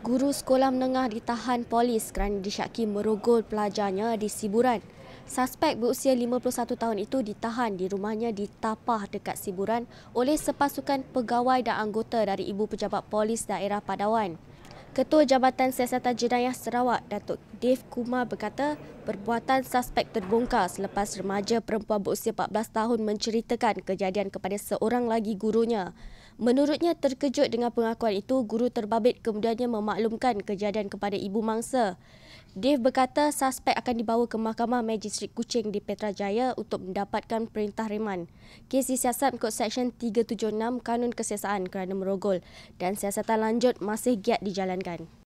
Guru sekolah menengah ditahan polis kerana disyaki merogol pelajarnya di Siburan. Suspek berusia 51 tahun itu ditahan di rumahnya di Tapah dekat Siburan oleh sepasukan pegawai dan anggota dari ibu pejabat polis daerah Padawan. Ketua Jabatan Siasatan Jenayah Sarawak, Datuk Dave Kumar berkata, perbuatan suspek terbongkar selepas remaja perempuan berusia 14 tahun menceritakan kejadian kepada seorang lagi gurunya. Menurutnya terkejut dengan pengakuan itu, guru terbabit kemudiannya memaklumkan kejadian kepada ibu mangsa. Dave berkata suspek akan dibawa ke Mahkamah Magistrik Kuching di Petrajaya untuk mendapatkan perintah reman. Kes disiasat mengikut Seksyen 376 Kanun Kesiasaan kerana merogol dan siasatan lanjut masih giat dijalankan.